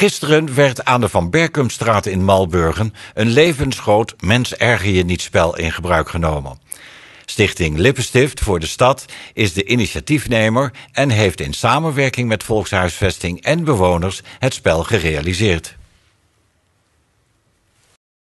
Gisteren werd aan de Van Berkumstraat in Malburgen... een levensgroot Mens Erger Je Niet-spel in gebruik genomen. Stichting Lippenstift voor de Stad is de initiatiefnemer... en heeft in samenwerking met Volkshuisvesting en bewoners het spel gerealiseerd.